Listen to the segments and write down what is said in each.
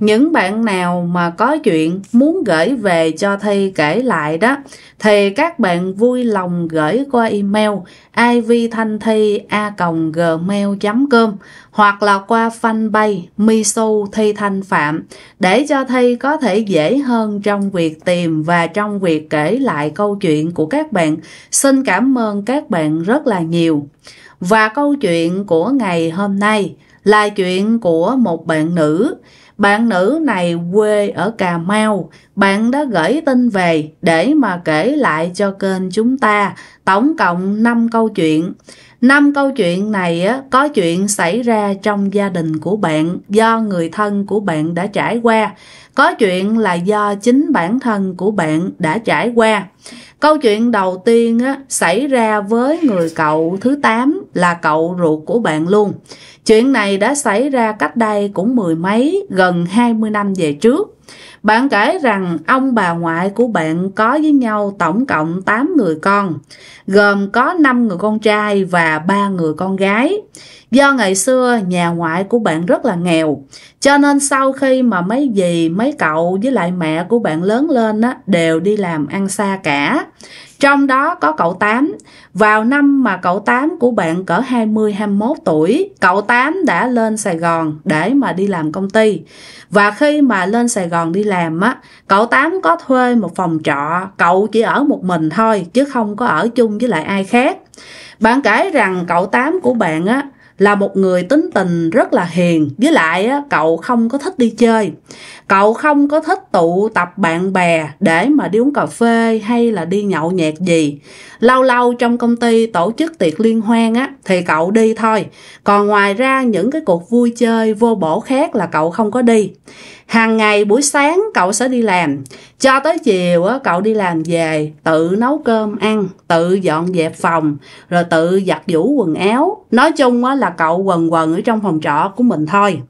những bạn nào mà có chuyện muốn gửi về cho thi kể lại đó thì các bạn vui lòng gửi qua email ivthanhthi@gmail.com hoặc là qua fanpage misu thi thanh phạm để cho thi có thể dễ hơn trong việc tìm và trong việc kể lại câu chuyện của các bạn. Xin cảm ơn các bạn rất là nhiều. Và câu chuyện của ngày hôm nay là chuyện của một bạn nữ bạn nữ này quê ở Cà Mau, bạn đã gửi tin về để mà kể lại cho kênh chúng ta tổng cộng 5 câu chuyện năm câu chuyện này á, có chuyện xảy ra trong gia đình của bạn do người thân của bạn đã trải qua có chuyện là do chính bản thân của bạn đã trải qua câu chuyện đầu tiên á, xảy ra với người cậu thứ tám là cậu ruột của bạn luôn chuyện này đã xảy ra cách đây cũng mười mấy gần hai mươi năm về trước bạn kể rằng ông bà ngoại của bạn có với nhau tổng cộng 8 người con, gồm có 5 người con trai và 3 người con gái. Do ngày xưa nhà ngoại của bạn rất là nghèo, cho nên sau khi mà mấy dì, mấy cậu với lại mẹ của bạn lớn lên á, đều đi làm ăn xa cả. Trong đó có cậu Tám. Vào năm mà cậu Tám của bạn cỡ 20-21 tuổi, cậu Tám đã lên Sài Gòn để mà đi làm công ty. Và khi mà lên Sài Gòn đi làm á, cậu Tám có thuê một phòng trọ, cậu chỉ ở một mình thôi chứ không có ở chung với lại ai khác. Bạn kể rằng cậu Tám của bạn á là một người tính tình rất là hiền với lại á, cậu không có thích đi chơi cậu không có thích tụ tập bạn bè để mà đi uống cà phê hay là đi nhậu nhẹt gì lâu lâu trong công ty tổ chức tiệc liên hoan á thì cậu đi thôi còn ngoài ra những cái cuộc vui chơi vô bổ khác là cậu không có đi hàng ngày buổi sáng cậu sẽ đi làm cho tới chiều cậu đi làm về tự nấu cơm ăn tự dọn dẹp phòng rồi tự giặt giũ quần áo nói chung là cậu quần quần ở trong phòng trọ của mình thôi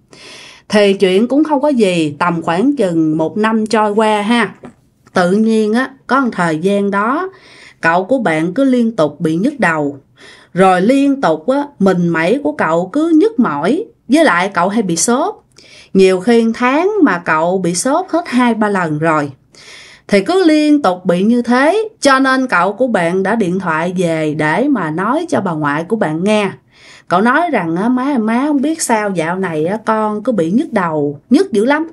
thì chuyện cũng không có gì tầm khoảng chừng một năm trôi qua ha tự nhiên á có một thời gian đó cậu của bạn cứ liên tục bị nhức đầu rồi liên tục á mình mẩy của cậu cứ nhức mỏi với lại cậu hay bị sốt nhiều khi tháng mà cậu bị sốt hết hai ba lần rồi. Thì cứ liên tục bị như thế, cho nên cậu của bạn đã điện thoại về để mà nói cho bà ngoại của bạn nghe. Cậu nói rằng má má không biết sao dạo này con cứ bị nhức đầu, nhức dữ lắm.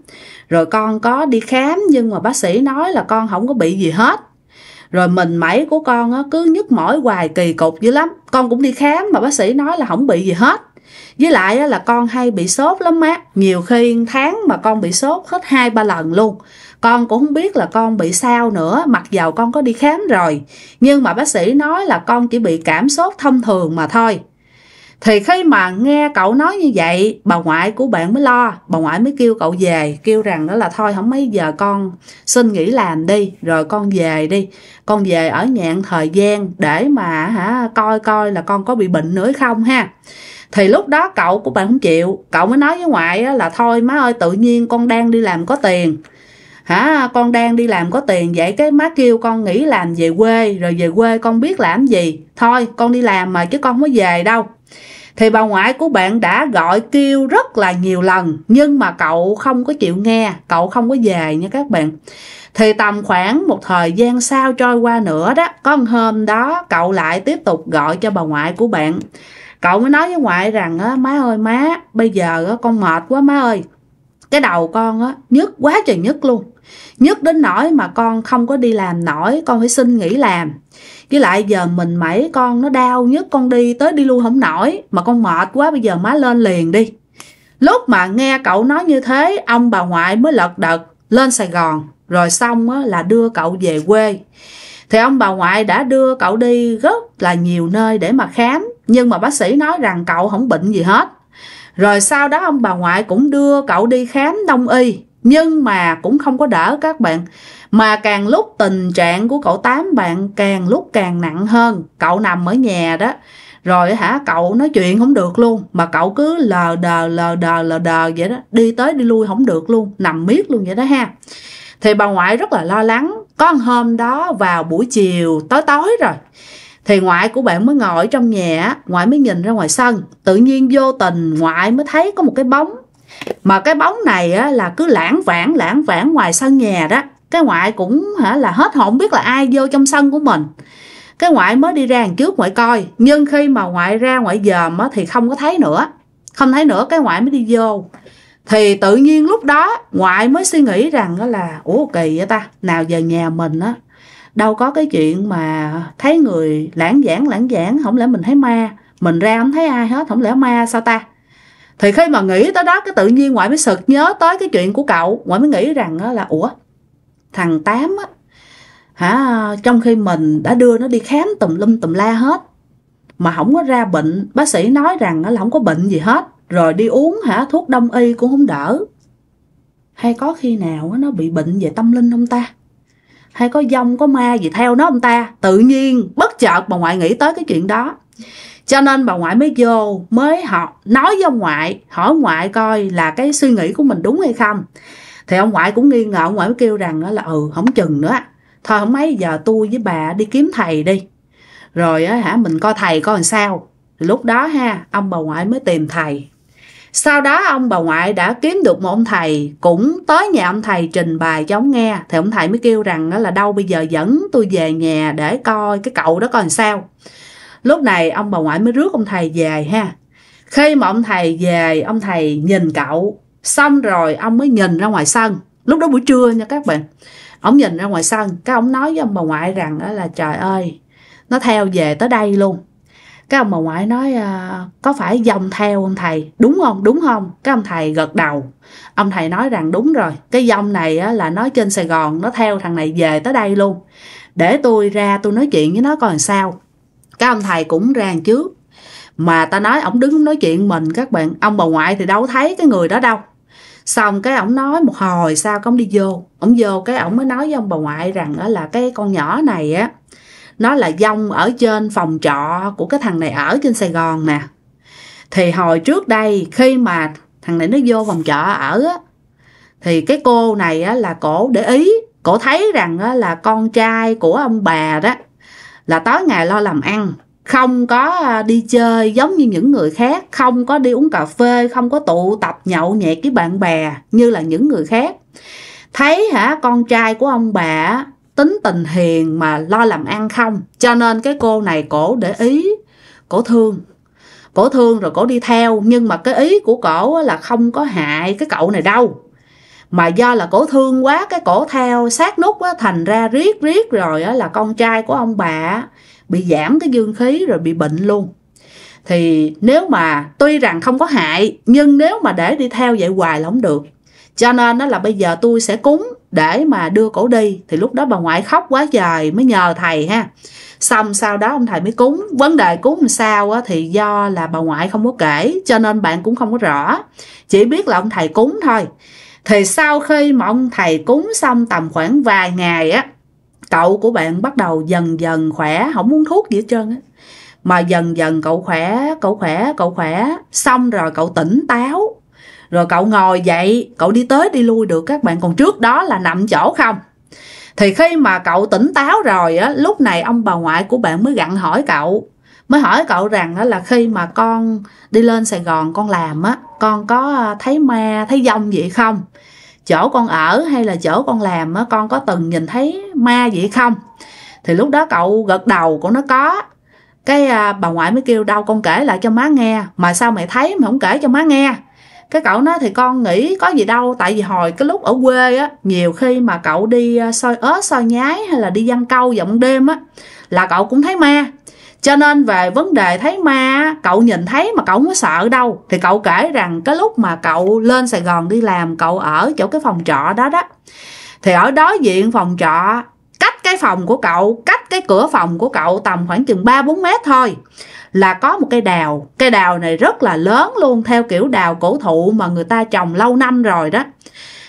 Rồi con có đi khám nhưng mà bác sĩ nói là con không có bị gì hết rồi mình mẩy của con cứ nhức mỏi hoài kỳ cục dữ lắm con cũng đi khám mà bác sĩ nói là không bị gì hết với lại là con hay bị sốt lắm má nhiều khi tháng mà con bị sốt hết hai ba lần luôn con cũng không biết là con bị sao nữa mặc dầu con có đi khám rồi nhưng mà bác sĩ nói là con chỉ bị cảm sốt thông thường mà thôi thì khi mà nghe cậu nói như vậy bà ngoại của bạn mới lo bà ngoại mới kêu cậu về kêu rằng đó là thôi không mấy giờ con xin nghỉ làm đi rồi con về đi con về ở nhạn thời gian để mà hả coi coi là con có bị bệnh nữa không ha thì lúc đó cậu của bạn không chịu cậu mới nói với ngoại là thôi má ơi tự nhiên con đang đi làm có tiền hả con đang đi làm có tiền vậy cái má kêu con nghỉ làm về quê rồi về quê con biết làm gì thôi con đi làm mà chứ con không có về đâu thì bà ngoại của bạn đã gọi kêu rất là nhiều lần nhưng mà cậu không có chịu nghe cậu không có về nha các bạn thì tầm khoảng một thời gian sau trôi qua nữa đó có một hôm đó cậu lại tiếp tục gọi cho bà ngoại của bạn cậu mới nói với ngoại rằng á má ơi má bây giờ á con mệt quá má ơi cái đầu con á nhức quá trời nhức luôn nhức đến nỗi mà con không có đi làm nổi con phải xin nghỉ làm với lại giờ mình mẩy con nó đau nhức con đi tới đi luôn không nổi mà con mệt quá bây giờ má lên liền đi lúc mà nghe cậu nói như thế ông bà ngoại mới lật đật lên sài gòn rồi xong á là đưa cậu về quê thì ông bà ngoại đã đưa cậu đi rất là nhiều nơi để mà khám nhưng mà bác sĩ nói rằng cậu không bệnh gì hết rồi sau đó ông bà ngoại cũng đưa cậu đi khám đông y nhưng mà cũng không có đỡ các bạn mà càng lúc tình trạng của cậu tám bạn càng lúc càng nặng hơn cậu nằm ở nhà đó rồi hả cậu nói chuyện không được luôn mà cậu cứ lờ đờ lờ đờ lờ đờ vậy đó đi tới đi lui không được luôn nằm miết luôn vậy đó ha thì bà ngoại rất là lo lắng có một hôm đó vào buổi chiều tối tối rồi thì ngoại của bạn mới ngồi ở trong nhà ngoại mới nhìn ra ngoài sân tự nhiên vô tình ngoại mới thấy có một cái bóng mà cái bóng này á, là cứ lãng vãng lãng vãng ngoài sân nhà đó cái ngoại cũng hả là hết hồn biết là ai vô trong sân của mình cái ngoại mới đi ra đằng trước ngoại coi nhưng khi mà ngoại ra ngoại dòm á, thì không có thấy nữa không thấy nữa cái ngoại mới đi vô thì tự nhiên lúc đó ngoại mới suy nghĩ rằng đó là ủa kỳ vậy ta nào giờ nhà mình á đâu có cái chuyện mà thấy người lãng giảng lãng giảng không lẽ mình thấy ma mình ra không thấy ai hết không lẽ ma sao ta thì khi mà nghĩ tới đó cái tự nhiên ngoại mới sực nhớ tới cái chuyện của cậu ngoại mới nghĩ rằng đó là ủa thằng tám á hả trong khi mình đã đưa nó đi khám tùm lum tùm la hết mà không có ra bệnh bác sĩ nói rằng là không có bệnh gì hết rồi đi uống hả thuốc đông y cũng không đỡ hay có khi nào nó bị bệnh về tâm linh không ta hay có dông có ma gì theo nó ông ta tự nhiên bất chợt bà ngoại nghĩ tới cái chuyện đó cho nên bà ngoại mới vô mới học nói với ông ngoại hỏi ngoại coi là cái suy nghĩ của mình đúng hay không thì ông ngoại cũng nghi ngờ ông ngoại mới kêu rằng là ừ không chừng nữa thôi không mấy giờ tôi với bà đi kiếm thầy đi rồi á hả mình coi thầy coi làm sao lúc đó ha ông bà ngoại mới tìm thầy sau đó ông bà ngoại đã kiếm được một ông thầy cũng tới nhà ông thầy trình bày cho ông nghe. Thì ông thầy mới kêu rằng đó là đâu bây giờ dẫn tôi về nhà để coi cái cậu đó còn sao. Lúc này ông bà ngoại mới rước ông thầy về ha. Khi mà ông thầy về, ông thầy nhìn cậu, xong rồi ông mới nhìn ra ngoài sân. Lúc đó buổi trưa nha các bạn. Ông nhìn ra ngoài sân, cái ông nói với ông bà ngoại rằng đó là trời ơi, nó theo về tới đây luôn cái ông bà ngoại nói à, có phải dòng theo ông thầy đúng không đúng không cái ông thầy gật đầu ông thầy nói rằng đúng rồi cái dòng này á, là nó trên sài gòn nó theo thằng này về tới đây luôn để tôi ra tôi nói chuyện với nó còn sao cái ông thầy cũng ra chứ mà ta nói ổng đứng nói chuyện mình các bạn ông bà ngoại thì đâu thấy cái người đó đâu xong cái ổng nói một hồi sao không đi vô ổng vô cái ổng mới nói với ông bà ngoại rằng á, là cái con nhỏ này á nó là dông ở trên phòng trọ của cái thằng này ở trên Sài Gòn nè thì hồi trước đây khi mà thằng này nó vô phòng trọ ở á, thì cái cô này á, là cổ để ý cổ thấy rằng á, là con trai của ông bà đó là tối ngày lo làm ăn không có à, đi chơi giống như những người khác không có đi uống cà phê không có tụ tập nhậu nhẹt với bạn bè như là những người khác thấy hả con trai của ông bà tính tình hiền mà lo làm ăn không cho nên cái cô này cổ để ý cổ thương cổ thương rồi cổ đi theo nhưng mà cái ý của cổ là không có hại cái cậu này đâu mà do là cổ thương quá cái cổ theo sát nút á, thành ra riết riết rồi á, là con trai của ông bà bị giảm cái dương khí rồi bị bệnh luôn thì nếu mà tuy rằng không có hại nhưng nếu mà để đi theo vậy hoài là không được cho nên đó là bây giờ tôi sẽ cúng để mà đưa cổ đi thì lúc đó bà ngoại khóc quá trời mới nhờ thầy ha xong sau đó ông thầy mới cúng vấn đề cúng sao á, thì do là bà ngoại không có kể cho nên bạn cũng không có rõ chỉ biết là ông thầy cúng thôi thì sau khi mà ông thầy cúng xong tầm khoảng vài ngày á cậu của bạn bắt đầu dần dần khỏe không uống thuốc gì hết trơn á mà dần dần cậu khỏe cậu khỏe cậu khỏe xong rồi cậu tỉnh táo rồi cậu ngồi dậy cậu đi tới đi lui được các bạn còn trước đó là nằm chỗ không thì khi mà cậu tỉnh táo rồi á lúc này ông bà ngoại của bạn mới gặn hỏi cậu mới hỏi cậu rằng á là khi mà con đi lên sài gòn con làm á con có à, thấy ma thấy dông vậy không chỗ con ở hay là chỗ con làm á con có từng nhìn thấy ma vậy không thì lúc đó cậu gật đầu của nó có cái à, bà ngoại mới kêu đâu con kể lại cho má nghe mà sao mày thấy mà không kể cho má nghe cái cậu nói thì con nghĩ có gì đâu tại vì hồi cái lúc ở quê á nhiều khi mà cậu đi ờ, soi ớt soi nhái hay là đi dăng câu vào đêm á là cậu cũng thấy ma cho nên về vấn đề thấy ma cậu nhìn thấy mà cậu không có sợ đâu thì cậu kể rằng cái lúc mà cậu lên sài gòn đi làm cậu ở chỗ cái phòng trọ đó đó thì ở đối diện phòng trọ cách cái phòng của cậu cách cái cửa phòng của cậu tầm khoảng chừng ba bốn mét thôi là có một cây đào cây đào này rất là lớn luôn theo kiểu đào cổ thụ mà người ta trồng lâu năm rồi đó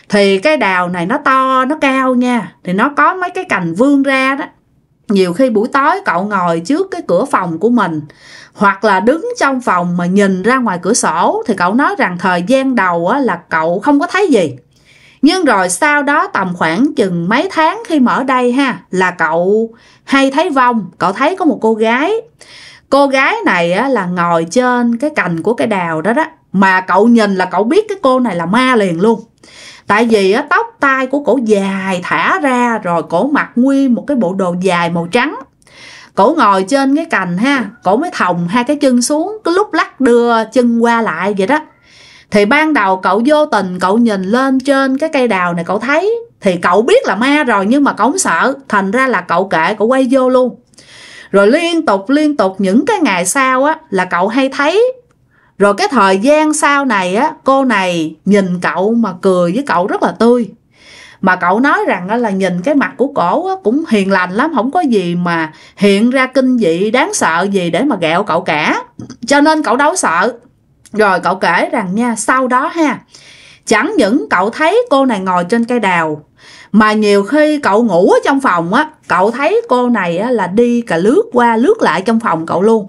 thì cái đào này nó to nó cao nha thì nó có mấy cái cành vươn ra đó nhiều khi buổi tối cậu ngồi trước cái cửa phòng của mình hoặc là đứng trong phòng mà nhìn ra ngoài cửa sổ thì cậu nói rằng thời gian đầu á, là cậu không có thấy gì nhưng rồi sau đó tầm khoảng chừng mấy tháng khi mở đây ha là cậu hay thấy vong cậu thấy có một cô gái cô gái này á, là ngồi trên cái cành của cái đào đó đó mà cậu nhìn là cậu biết cái cô này là ma liền luôn tại vì á, tóc tai của cổ dài thả ra rồi cổ mặc nguyên một cái bộ đồ dài màu trắng cổ ngồi trên cái cành ha cổ mới thòng hai cái chân xuống cứ lúc lắc đưa chân qua lại vậy đó thì ban đầu cậu vô tình cậu nhìn lên trên cái cây đào này cậu thấy thì cậu biết là ma rồi nhưng mà cậu không sợ thành ra là cậu kệ cậu quay vô luôn rồi liên tục liên tục những cái ngày sau á là cậu hay thấy rồi cái thời gian sau này á cô này nhìn cậu mà cười với cậu rất là tươi mà cậu nói rằng là nhìn cái mặt của cổ cũng hiền lành lắm không có gì mà hiện ra kinh dị đáng sợ gì để mà ghẹo cậu cả cho nên cậu đấu sợ rồi cậu kể rằng nha sau đó ha chẳng những cậu thấy cô này ngồi trên cây đào mà nhiều khi cậu ngủ ở trong phòng á cậu thấy cô này á là đi cả lướt qua lướt lại trong phòng cậu luôn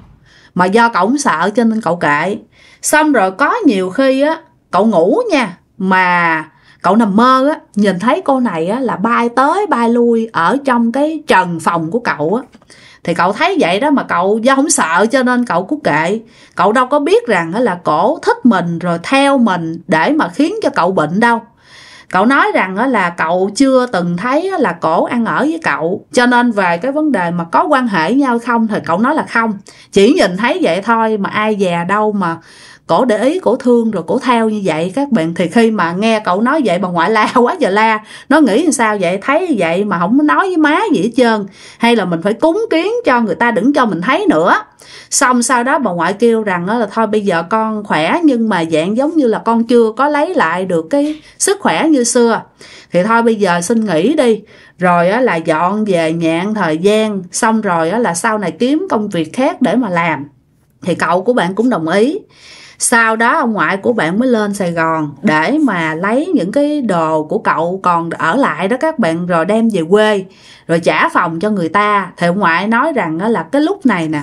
mà do cậu cũng sợ cho nên cậu kệ xong rồi có nhiều khi á cậu ngủ nha mà cậu nằm mơ á nhìn thấy cô này á là bay tới bay lui ở trong cái trần phòng của cậu á thì cậu thấy vậy đó mà cậu do không sợ cho nên cậu cứ kệ cậu đâu có biết rằng là cổ thích mình rồi theo mình để mà khiến cho cậu bệnh đâu cậu nói rằng là cậu chưa từng thấy là cổ ăn ở với cậu cho nên về cái vấn đề mà có quan hệ nhau không thì cậu nói là không chỉ nhìn thấy vậy thôi mà ai già đâu mà cổ để ý cổ thương rồi cổ theo như vậy các bạn thì khi mà nghe cậu nói vậy bà ngoại la quá giờ la nó nghĩ làm sao vậy thấy vậy mà không nói với má gì hết trơn hay là mình phải cúng kiến cho người ta đừng cho mình thấy nữa xong sau đó bà ngoại kêu rằng là thôi bây giờ con khỏe nhưng mà dạng giống như là con chưa có lấy lại được cái sức khỏe như xưa thì thôi bây giờ xin nghỉ đi rồi á, là dọn về nhạn thời gian xong rồi á, là sau này kiếm công việc khác để mà làm thì cậu của bạn cũng đồng ý sau đó ông ngoại của bạn mới lên sài gòn để mà lấy những cái đồ của cậu còn ở lại đó các bạn rồi đem về quê rồi trả phòng cho người ta thì ông ngoại nói rằng là cái lúc này nè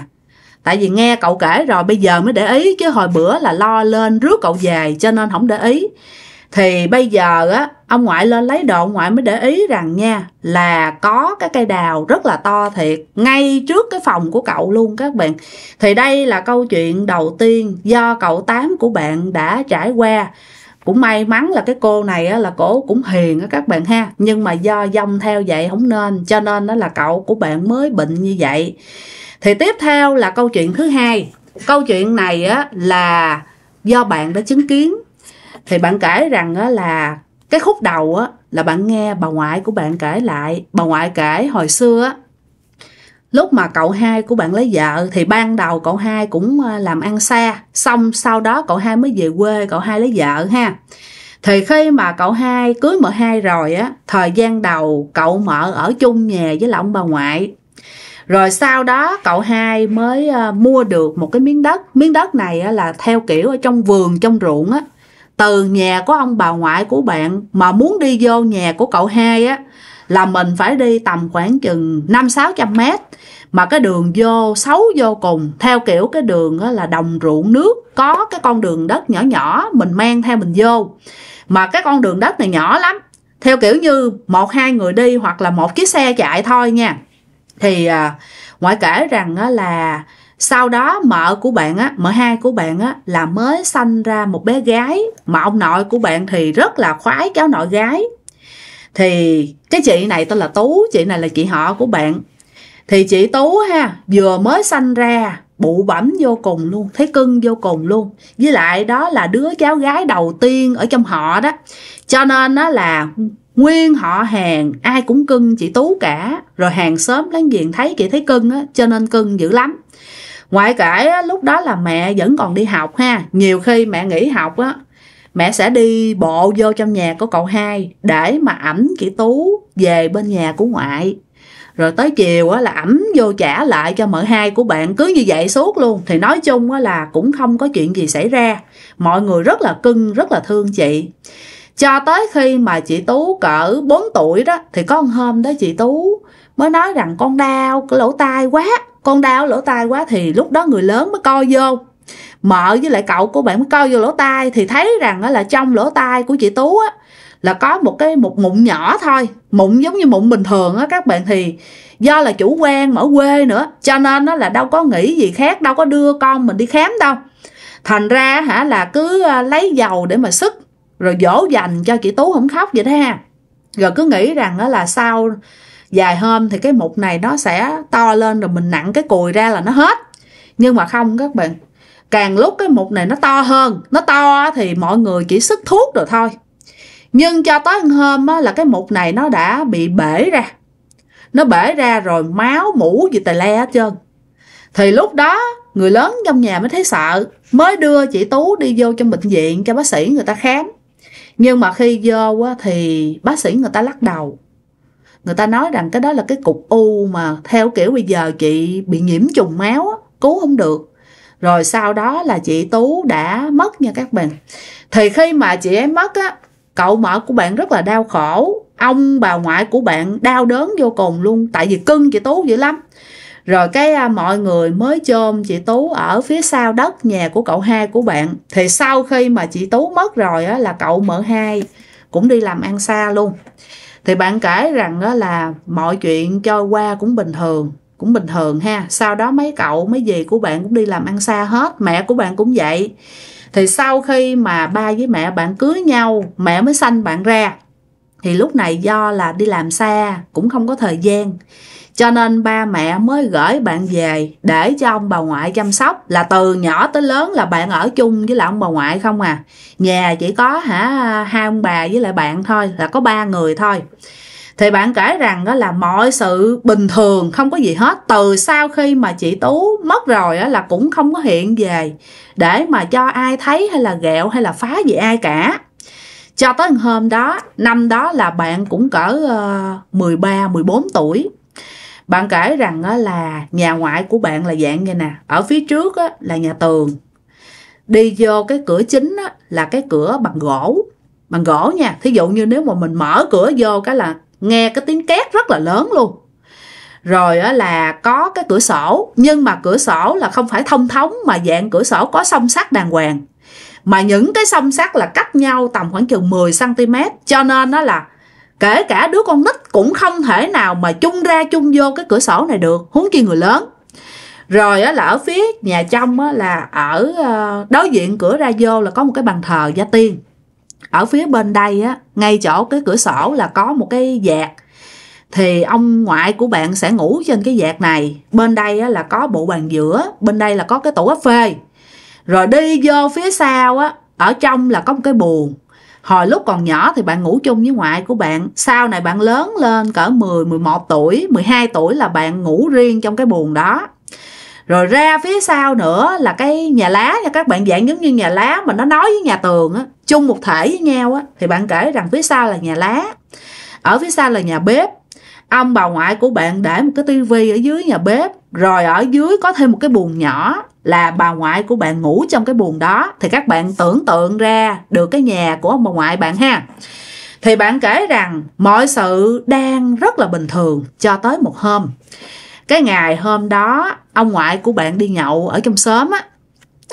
tại vì nghe cậu kể rồi bây giờ mới để ý chứ hồi bữa là lo lên rước cậu về cho nên không để ý thì bây giờ á ông ngoại lên lấy đồ ông ngoại mới để ý rằng nha là có cái cây đào rất là to thiệt ngay trước cái phòng của cậu luôn các bạn thì đây là câu chuyện đầu tiên do cậu tám của bạn đã trải qua cũng may mắn là cái cô này á, là cổ cũng hiền á các bạn ha nhưng mà do dông theo vậy không nên cho nên đó là cậu của bạn mới bệnh như vậy thì tiếp theo là câu chuyện thứ hai câu chuyện này á là do bạn đã chứng kiến thì bạn kể rằng á, là cái khúc đầu á, là bạn nghe bà ngoại của bạn kể lại bà ngoại kể hồi xưa á, lúc mà cậu hai của bạn lấy vợ thì ban đầu cậu hai cũng ờ, làm ăn xa xong sau đó cậu hai mới về quê cậu hai lấy vợ ha thì khi mà cậu hai cưới mợ hai rồi á thời gian đầu cậu mợ ở chung nhà với là ông bà ngoại rồi sau đó cậu hai mới ờ, mua được một cái miếng đất miếng đất này là theo kiểu ở trong vườn trong ruộng á từ nhà của ông bà ngoại của bạn mà muốn đi vô nhà của cậu hai á là mình phải đi tầm khoảng chừng năm sáu trăm mét mà cái đường vô xấu vô cùng theo kiểu cái đường đó là đồng ruộng nước có cái con đường đất nhỏ nhỏ mình mang theo mình vô mà cái con đường đất này nhỏ lắm theo kiểu như một hai người đi hoặc là một chiếc xe chạy thôi nha thì à, ngoại kể rằng á, là sau đó mợ của bạn á mợ hai của bạn á là mới sanh ra một bé gái mà ông nội của bạn thì rất là khoái cháu nội gái thì cái chị này tên là tú chị này là chị họ của bạn thì chị tú ha vừa mới sanh ra bụ bẩm vô cùng luôn thấy cưng vô cùng luôn với lại đó là đứa cháu gái đầu tiên ở trong họ đó cho nên đó là nguyên họ hàng ai cũng cưng chị tú cả rồi hàng xóm láng giềng thấy chị thấy cưng á cho nên cưng dữ lắm ngoại cãi lúc đó là mẹ vẫn còn đi học ha nhiều khi mẹ nghỉ học á mẹ sẽ đi bộ vô trong nhà của cậu hai để mà ẩm chị tú về bên nhà của ngoại rồi tới chiều á là ẩm vô trả lại cho mợ hai của bạn cứ như vậy suốt luôn thì nói chung á là cũng không có chuyện gì xảy ra mọi người rất là cưng rất là thương chị cho tới khi mà chị tú cỡ 4 tuổi đó thì có một hôm đó chị tú mới nói rằng con đau cái lỗ tai quá con đau lỗ tai quá thì lúc đó người lớn mới coi vô mợ với lại cậu của bạn mới coi vô lỗ tai thì thấy rằng là trong lỗ tai của chị tú á là có một cái một mụn nhỏ thôi mụn giống như mụn bình thường á các bạn thì do là chủ quan mà ở quê nữa cho nên nó là đâu có nghĩ gì khác đâu có đưa con mình đi khám đâu thành ra hả là cứ à, lấy dầu để mà sức rồi dỗ dành cho chị tú không khóc vậy đó ha rồi cứ nghĩ rằng đó là sao dài hôm thì cái mục này nó sẽ to lên rồi mình nặng cái cùi ra là nó hết nhưng mà không các bạn càng lúc cái mục này nó to hơn nó to thì mọi người chỉ sức thuốc rồi thôi nhưng cho tới hôm á, là cái mục này nó đã bị bể ra nó bể ra rồi máu mũ gì tè le hết trơn thì lúc đó người lớn trong nhà mới thấy sợ mới đưa chị tú đi vô trong bệnh viện cho bác sĩ người ta khám nhưng mà khi vô á, thì bác sĩ người ta lắc đầu người ta nói rằng cái đó là cái cục u mà theo kiểu bây giờ chị bị nhiễm trùng máu cứu không được rồi sau đó là chị tú đã mất nha các bạn thì khi mà chị ấy mất á cậu mở của bạn rất là đau khổ ông bà ngoại của bạn đau đớn vô cùng luôn tại vì cưng chị tú dữ lắm rồi cái à, mọi người mới chôm chị tú ở phía sau đất nhà của cậu hai của bạn thì sau khi mà chị tú mất rồi á là cậu mở hai cũng đi làm ăn xa luôn thì bạn kể rằng đó là mọi chuyện cho qua cũng bình thường cũng bình thường ha sau đó mấy cậu mấy dì của bạn cũng đi làm ăn xa hết mẹ của bạn cũng vậy thì sau khi mà ba với mẹ bạn cưới nhau mẹ mới sanh bạn ra thì lúc này do là đi làm xa cũng không có thời gian cho nên ba mẹ mới gửi bạn về để cho ông bà ngoại chăm sóc là từ nhỏ tới lớn là bạn ở chung với lại ông bà ngoại không à nhà chỉ có hả hai ông bà với lại bạn thôi là có ba người thôi thì bạn kể rằng đó là mọi sự bình thường không có gì hết từ sau khi mà chị tú mất rồi là cũng không có hiện về để mà cho ai thấy hay là ghẹo hay là phá gì ai cả cho tới hôm đó năm đó là bạn cũng cỡ uh, 13 14 tuổi bạn kể rằng là nhà ngoại của bạn là dạng như nè ở phía trước là nhà tường đi vô cái cửa chính là cái cửa bằng gỗ bằng gỗ nha thí dụ như nếu mà mình mở cửa vô cái là nghe cái tiếng két rất là lớn luôn rồi là có cái cửa sổ nhưng mà cửa sổ là không phải thông thống mà dạng cửa sổ có song sắt đàng hoàng mà những cái song sắt là cách nhau tầm khoảng chừng 10 cm cho nên nó là kể cả đứa con nít cũng không thể nào mà chung ra chung vô cái cửa sổ này được huống chi người lớn rồi á là ở phía nhà trong á là ở ờ, đối diện cửa ra vô là có một cái bàn thờ gia tiên ở phía bên đây á ngay chỗ cái cửa sổ là có một cái dẹt thì ông ngoại của bạn sẽ ngủ trên cái dẹt này bên đây á là có bộ bàn giữa bên đây là có cái tủ áp phê rồi đi vô phía sau á ở trong là có một cái buồn hồi lúc còn nhỏ thì bạn ngủ chung với ngoại của bạn sau này bạn lớn lên cỡ 10 11 tuổi 12 tuổi là bạn ngủ riêng trong cái buồng đó rồi ra phía sau nữa là cái nhà lá nha các bạn dạng giống như nhà lá mà nó nói với nhà tường á chung một thể với nhau á thì bạn kể rằng phía sau là nhà lá ở phía sau là nhà bếp ông bà ngoại của bạn để một cái tivi ở dưới nhà bếp rồi ở dưới có thêm một cái buồng nhỏ là bà ngoại của bạn ngủ trong cái buồng đó thì các bạn tưởng tượng ra được cái nhà của ông bà ngoại bạn ha thì bạn kể rằng mọi sự đang rất là bình thường cho tới một hôm cái ngày hôm đó ông ngoại của bạn đi nhậu ở trong xóm á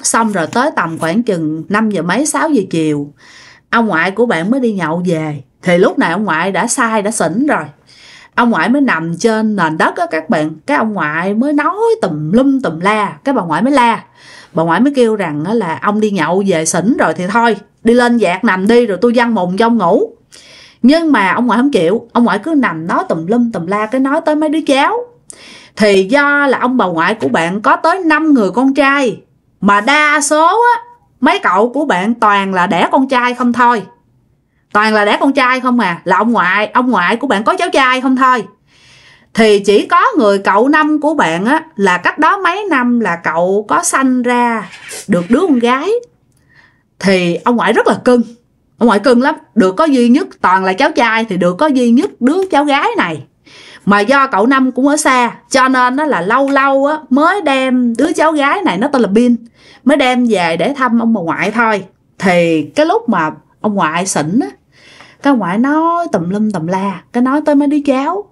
xong rồi tới tầm khoảng chừng 5 giờ mấy 6 giờ chiều ông ngoại của bạn mới đi nhậu về thì lúc này ông ngoại đã sai đã xỉn rồi ông ngoại mới nằm trên nền đất á các bạn cái ông ngoại mới nói tùm lum tùm la cái bà ngoại mới la bà ngoại mới kêu rằng á là ông đi nhậu về xỉn rồi thì thôi đi lên dạc nằm đi rồi tôi văn mùng cho ông ngủ nhưng mà ông ngoại không chịu ông ngoại cứ nằm nói tùm lum tùm la cái nói tới mấy đứa cháu thì do là ông bà ngoại của bạn có tới 5 người con trai mà đa số á mấy cậu của bạn toàn là đẻ con trai không thôi toàn là đẻ con trai không à là ông ngoại ông ngoại của bạn có cháu trai không thôi thì chỉ có người cậu năm của bạn á là cách đó mấy năm là cậu có sanh ra được đứa con gái thì ông ngoại rất là cưng ông ngoại cưng lắm được có duy nhất toàn là cháu trai thì được có duy nhất đứa cháu gái này mà do cậu năm cũng ở xa cho nên nó là lâu lâu á mới đem đứa cháu gái này nó tên là pin mới đem về để thăm ông bà ngoại thôi thì cái lúc mà ông ngoại xỉn á cái ngoại nói tùm lum tùm la cái nói tới mấy đứa cháu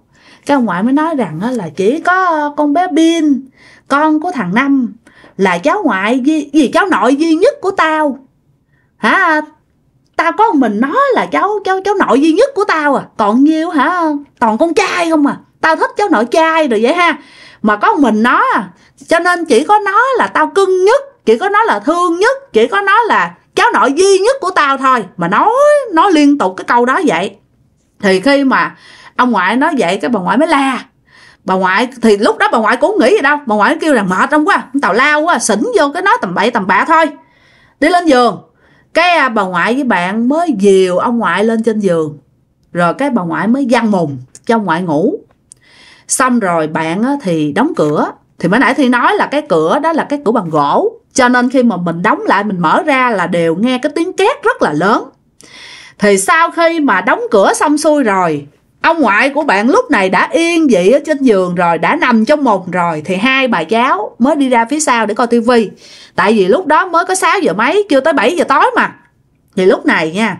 cái ngoại mới nói rằng là chỉ có con bé pin con của thằng năm là cháu ngoại gì, gì cháu nội duy nhất của tao hả tao có mình nó là cháu cháu cháu nội duy nhất của tao à còn nhiêu hả toàn con trai không à tao thích cháu nội trai rồi vậy ha mà có mình nó à. cho nên chỉ có nó là tao cưng nhất chỉ có nó là thương nhất chỉ có nó là cháu nội duy nhất của tao thôi mà nói nói liên tục cái câu đó vậy thì khi mà ông ngoại nói vậy cái bà ngoại mới la bà ngoại thì lúc đó bà ngoại cũng nghĩ gì đâu bà ngoại kêu là mệt không quá tào lao quá xỉn vô cái nói tầm bậy tầm bạ thôi đi lên giường cái à, bà ngoại với bạn mới dìu ông ngoại lên trên giường rồi cái bà ngoại mới văng mùng cho ông ngoại ngủ xong rồi bạn thì đóng cửa thì mới nãy thì nói là cái cửa đó là cái cửa bằng gỗ cho nên khi mà mình đóng lại mình mở ra là đều nghe cái tiếng két rất là lớn thì sau khi mà đóng cửa xong xuôi rồi ông ngoại của bạn lúc này đã yên vị ở trên giường rồi đã nằm trong mùng rồi thì hai bà cháu mới đi ra phía sau để coi tivi tại vì lúc đó mới có 6 giờ mấy chưa tới 7 giờ tối mà thì lúc này nha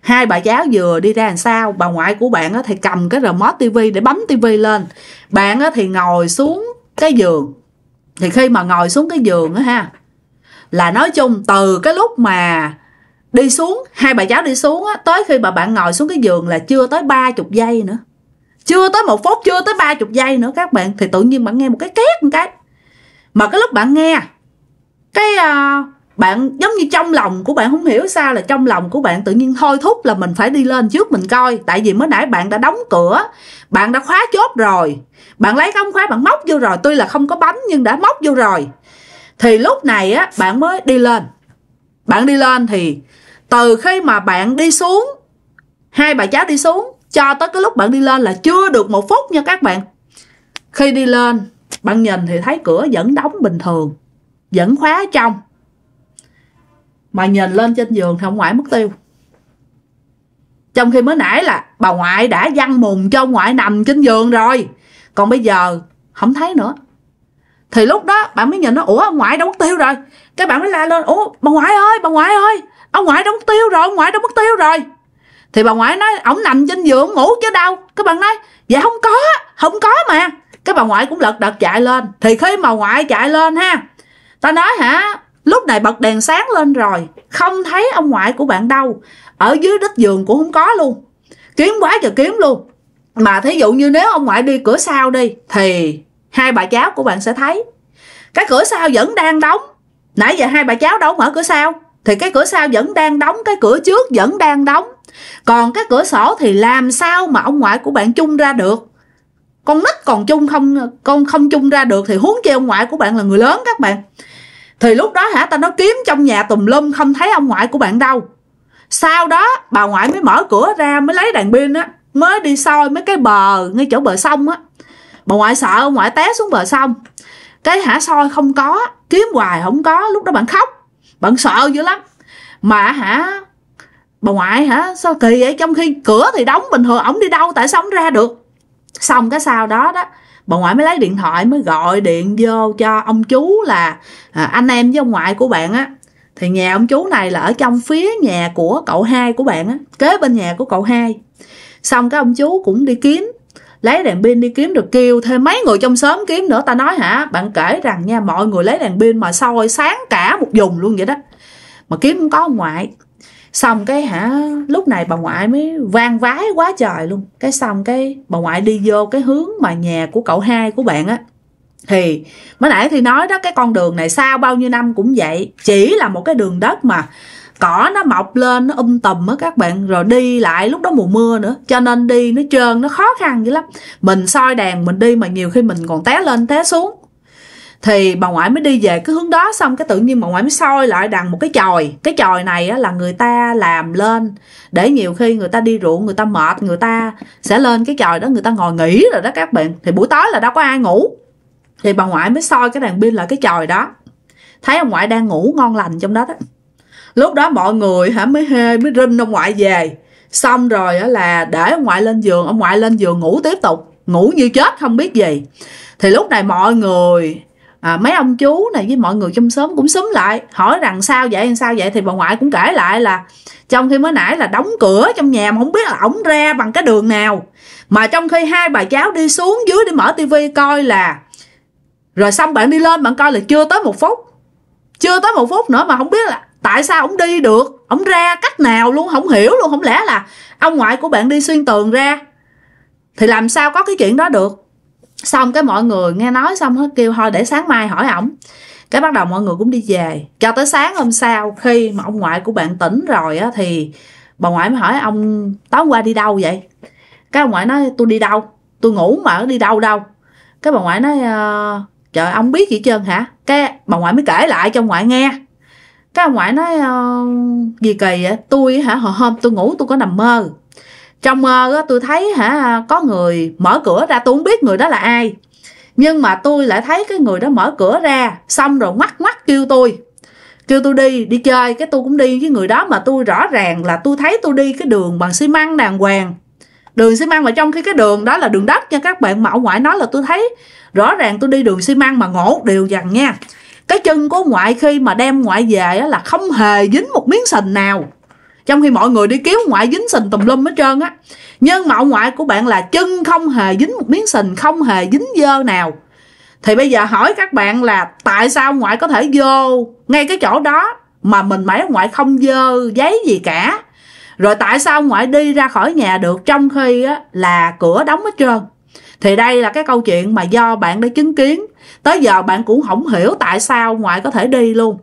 hai bà cháu vừa đi ra làm sao bà ngoại của bạn thì cầm cái remote tivi để bấm tivi lên bạn thì ngồi xuống cái giường thì khi mà ngồi xuống cái giường á ha là nói chung từ cái lúc mà đi xuống hai bà cháu đi xuống á tới khi mà bạn ngồi xuống cái giường là chưa tới ba chục giây nữa chưa tới một phút chưa tới ba chục giây nữa các bạn thì tự nhiên bạn nghe một cái két một cái mà cái lúc bạn nghe cái uh, bạn giống như trong lòng của bạn không hiểu sao là trong lòng của bạn tự nhiên thôi thúc là mình phải đi lên trước mình coi tại vì mới nãy bạn đã đóng cửa bạn đã khóa chốt rồi bạn lấy cái ống khóa bạn móc vô rồi tuy là không có bấm nhưng đã móc vô rồi thì lúc này á bạn mới đi lên bạn đi lên thì từ khi mà bạn đi xuống hai bà cháu đi xuống cho tới cái lúc bạn đi lên là chưa được một phút nha các bạn khi đi lên bạn nhìn thì thấy cửa vẫn đóng bình thường vẫn khóa trong mà nhìn lên trên giường thì ông ngoại mất tiêu trong khi mới nãy là bà ngoại đã văng mùng cho ông ngoại nằm trên giường rồi còn bây giờ không thấy nữa thì lúc đó bạn mới nhìn nó ủa ông ngoại đóng tiêu rồi cái bạn mới la lên ủa bà ngoại ơi bà ngoại ơi ông ngoại đóng tiêu rồi ông ngoại đóng mất tiêu rồi thì bà ngoại nói ổng nằm trên giường ngủ chứ đâu cái bạn nói dạ không có không có mà cái bà ngoại cũng lật đật chạy lên thì khi mà ngoại chạy lên ha ta nói hả lúc này bật đèn sáng lên rồi không thấy ông ngoại của bạn đâu ở dưới đất giường cũng không có luôn kiếm quá trời kiếm luôn mà thí dụ như nếu ông ngoại đi cửa sau đi thì hai bà cháu của bạn sẽ thấy cái cửa sau vẫn đang đóng nãy giờ hai bà cháu đâu mở cửa sau thì cái cửa sau vẫn đang đóng cái cửa trước vẫn đang đóng còn cái cửa sổ thì làm sao mà ông ngoại của bạn chung ra được con nít còn chung không con không chung ra được thì huống chi ông ngoại của bạn là người lớn các bạn thì lúc đó hả ta nó kiếm trong nhà tùm lum không thấy ông ngoại của bạn đâu sau đó bà ngoại mới mở cửa ra mới lấy đèn pin á mới đi soi mấy cái bờ ngay chỗ bờ sông á bà ngoại sợ ông ngoại té xuống bờ sông cái hả soi không có kiếm hoài không có lúc đó bạn khóc bạn sợ dữ lắm mà hả bà ngoại hả sao kỳ vậy trong khi cửa thì đóng bình thường ổng đi đâu tại sao ổng ra được xong cái sau đó đó bà ngoại mới lấy điện thoại mới gọi điện vô cho ông chú là à, anh em với ông ngoại của bạn á thì nhà ông chú này là ở trong phía nhà của cậu hai của bạn á kế bên nhà của cậu hai xong cái ông chú cũng đi kiếm lấy đèn pin đi kiếm được kêu thêm mấy người trong xóm kiếm nữa ta nói hả bạn kể rằng nha mọi người lấy đèn pin mà soi sáng cả một vùng luôn vậy đó mà kiếm không có ông ngoại xong cái hả lúc này bà ngoại mới vang vái quá trời luôn cái xong cái bà ngoại đi vô cái hướng mà nhà của cậu hai của bạn á thì mới nãy thì nói đó cái con đường này sau bao nhiêu năm cũng vậy chỉ là một cái đường đất mà cỏ nó mọc lên nó um tùm á các bạn rồi đi lại lúc đó mùa mưa nữa cho nên đi nó trơn nó khó khăn dữ lắm mình soi đèn mình đi mà nhiều khi mình còn té lên té xuống thì bà ngoại mới đi về cái hướng đó xong cái tự nhiên bà ngoại mới soi lại đằng một cái chòi cái chòi này á, là người ta làm lên để nhiều khi người ta đi ruộng người ta mệt người ta sẽ lên cái chòi đó người ta ngồi nghỉ rồi đó các bạn thì buổi tối là đâu có ai ngủ thì bà ngoại mới soi cái đèn pin lại cái chòi đó thấy ông ngoại đang ngủ ngon lành trong đó đó lúc đó mọi người hả mới hê mới rinh ông ngoại về xong rồi là để ông ngoại lên giường ông ngoại lên giường ngủ tiếp tục ngủ như chết không biết gì thì lúc này mọi người à, mấy ông chú này với mọi người trong xóm cũng xúm lại hỏi rằng sao vậy sao vậy thì bà ngoại cũng kể lại là trong khi mới nãy là đóng cửa trong nhà mà không biết là ổng ra bằng cái đường nào mà trong khi hai bà cháu đi xuống dưới để mở tivi coi là rồi xong bạn đi lên bạn coi là chưa tới một phút chưa tới một phút nữa mà không biết là tại sao ông đi được ông ra cách nào luôn không hiểu luôn không lẽ là ông ngoại của bạn đi xuyên tường ra thì làm sao có cái chuyện đó được xong cái mọi người nghe nói xong hết kêu thôi để sáng mai hỏi ổng cái bắt đầu mọi người cũng đi về cho tới sáng hôm sau khi mà ông ngoại của bạn tỉnh rồi á thì bà ngoại mới hỏi ông tối qua đi đâu vậy cái ông ngoại nói tôi đi đâu tôi ngủ mà đi đâu đâu cái bà ngoại nói ờ, trời ông biết gì trơn hả cái bà ngoại mới kể lại cho ông ngoại nghe cái ông ngoại nói uh, gì kỳ vậy tôi hả hồi hôm tôi ngủ tôi có nằm mơ trong mơ á tôi thấy hả có người mở cửa ra tôi không biết người đó là ai nhưng mà tôi lại thấy cái người đó mở cửa ra xong rồi ngoắt ngoắt kêu tôi kêu tôi đi đi chơi cái tôi cũng đi với người đó mà tôi rõ ràng là tôi thấy tôi đi cái đường bằng xi măng đàng hoàng đường xi măng mà trong khi cái đường đó là đường đất nha các bạn mà ông ngoại nói là tôi thấy rõ ràng tôi đi đường xi măng mà ngổ đều dằn nha cái chân của ngoại khi mà đem ngoại về á, là không hề dính một miếng sình nào trong khi mọi người đi kiếm ngoại dính sình tùm lum hết trơn á nhưng mà ông ngoại của bạn là chân không hề dính một miếng sình không hề dính dơ nào thì bây giờ hỏi các bạn là tại sao ngoại có thể vô ngay cái chỗ đó mà mình mãi ngoại không dơ giấy gì cả rồi tại sao ngoại đi ra khỏi nhà được trong khi á, là cửa đóng hết trơn thì đây là cái câu chuyện mà do bạn đã chứng kiến tới giờ bạn cũng không hiểu tại sao ngoại có thể đi luôn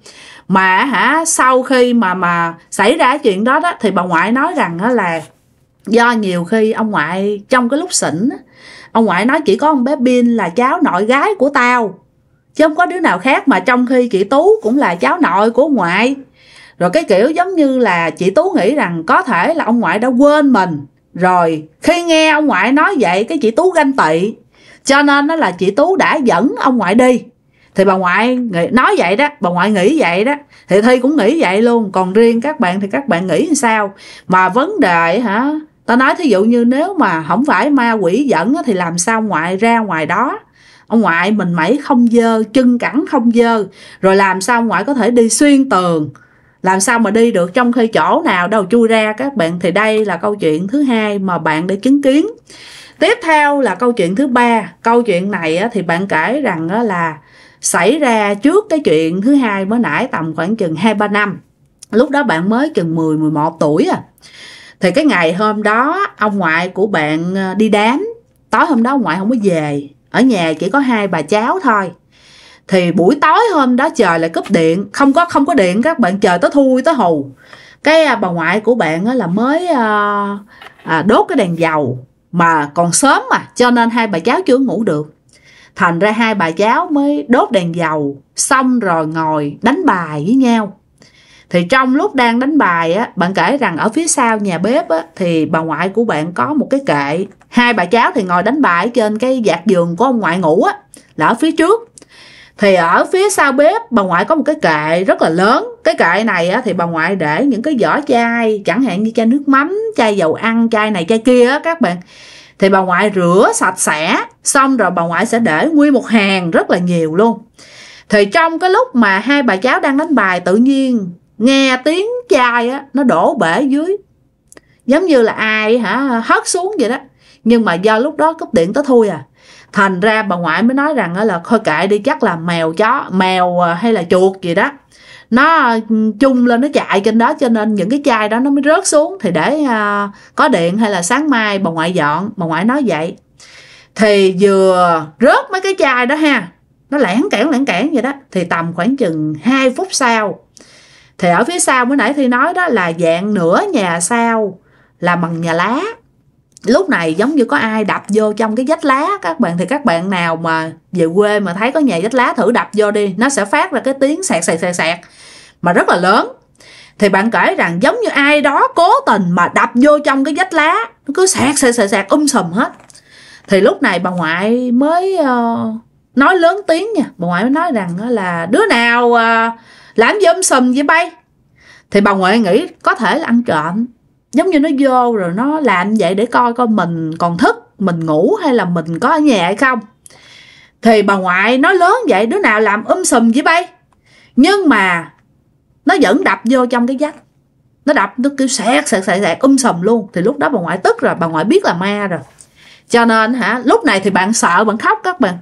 mà hả sau khi mà mà xảy ra chuyện đó đó thì bà ngoại nói rằng đó là do nhiều khi ông ngoại trong cái lúc xỉn ông ngoại nói chỉ có ông bé pin là cháu nội gái của tao chứ không có đứa nào khác mà trong khi chị tú cũng là cháu nội của ngoại rồi cái kiểu giống như là chị tú nghĩ rằng có thể là ông ngoại đã quên mình rồi khi nghe ông ngoại nói vậy cái chị Tú ganh tị Cho nên nó là chị Tú đã dẫn ông ngoại đi Thì bà ngoại nghĩ, nói vậy đó Bà ngoại nghĩ vậy đó Thì Thi cũng nghĩ vậy luôn Còn riêng các bạn thì các bạn nghĩ sao Mà vấn đề hả ta nói thí dụ như nếu mà không phải ma quỷ dẫn Thì làm sao ngoại ra ngoài đó ông ngoại mình mẩy không dơ chân cẳng không dơ rồi làm sao ngoại có thể đi xuyên tường làm sao mà đi được trong khi chỗ nào đâu chui ra các bạn thì đây là câu chuyện thứ hai mà bạn để chứng kiến tiếp theo là câu chuyện thứ ba câu chuyện này thì bạn kể rằng là xảy ra trước cái chuyện thứ hai mới nãy tầm khoảng chừng hai ba năm lúc đó bạn mới chừng 10 11 tuổi à thì cái ngày hôm đó ông ngoại của bạn à, đi đám tối hôm đó ông ngoại không có về ở nhà chỉ có hai bà cháu thôi thì buổi tối hôm đó trời lại cúp điện không có không có điện các bạn trời tới thui tới hù cái à, bà ngoại của bạn là mới à, à, đốt cái đèn dầu mà còn sớm mà cho nên hai bà cháu chưa ngủ được thành ra hai bà cháu mới đốt đèn dầu xong rồi ngồi đánh bài với nhau thì trong lúc đang đánh bài á bạn kể rằng ở phía sau nhà bếp á thì bà ngoại của bạn có một cái kệ hai bà cháu thì ngồi đánh bài trên cái vạt giường của ông ngoại ngủ á là ở phía trước thì ở phía sau bếp bà ngoại có một cái kệ rất là lớn cái kệ này á, thì bà ngoại để những cái vỏ chai chẳng hạn như chai nước mắm chai dầu ăn chai này chai kia á các bạn thì bà ngoại rửa sạch sẽ xong rồi bà ngoại sẽ để nguyên một hàng rất là nhiều luôn thì trong cái lúc mà hai bà cháu đang đánh bài tự nhiên nghe tiếng chai á nó đổ bể dưới giống như là ai hả hất xuống vậy đó nhưng mà do lúc đó cúp điện tới thui à thành ra bà ngoại mới nói rằng là thôi kệ đi chắc là mèo chó mèo à, hay là chuột gì đó nó à, chung lên nó chạy trên đó cho nên những cái chai đó nó mới rớt xuống thì để uh, có điện hay là sáng mai bà ngoại dọn bà ngoại nói vậy thì vừa rớt mấy cái chai đó ha nó lẻn kẽn lẻn kẽn vậy đó thì tầm khoảng chừng 2 phút sau thì ở phía sau mới nãy thì nói đó là dạng nửa nhà sau là bằng nhà lá lúc này giống như có ai đập vô trong cái vách lá các bạn thì các bạn nào mà về quê mà thấy có nhà vách lá thử đập vô đi nó sẽ phát ra cái tiếng sạc sạc sạc sạc mà rất là lớn thì bạn kể rằng giống như ai đó cố tình mà đập vô trong cái vách lá nó cứ sạc sạc sạc sạc um sùm hết thì lúc này bà ngoại mới uh, nói lớn tiếng nha bà ngoại mới nói rằng là đứa nào uh, làm gì um sùm vậy bay thì bà ngoại nghĩ có thể là ăn trộm giống như nó vô rồi nó làm vậy để coi coi mình còn thức mình ngủ hay là mình có ở nhà hay không thì bà ngoại nó lớn vậy đứa nào làm um sùm với bay nhưng mà nó vẫn đập vô trong cái vách nó đập nó kêu sẹt sẹt sẹt sẹt um sùm luôn thì lúc đó bà ngoại tức rồi bà ngoại biết là ma rồi cho nên hả lúc này thì bạn sợ bạn khóc các bạn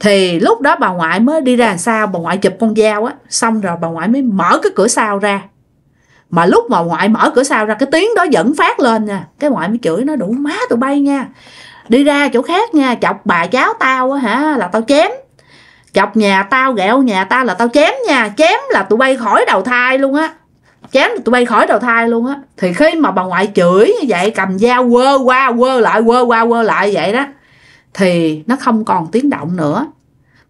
thì lúc đó bà ngoại mới đi ra sau bà ngoại chụp con dao á xong rồi bà ngoại mới mở cái cửa sau ra mà lúc mà ngoại mở cửa sau ra cái tiếng đó vẫn phát lên nha cái ngoại mới chửi nó đủ má tụi bay nha đi ra chỗ khác nha chọc bà cháu tao á hả là tao chém chọc nhà tao ghẹo nhà tao là tao chém nha chém là tụi bay khỏi đầu thai luôn á chém là tụi bay khỏi đầu thai luôn á thì khi mà bà ngoại chửi như vậy cầm dao quơ qua quơ lại quơ qua quơ lại vậy đó thì nó không còn tiếng động nữa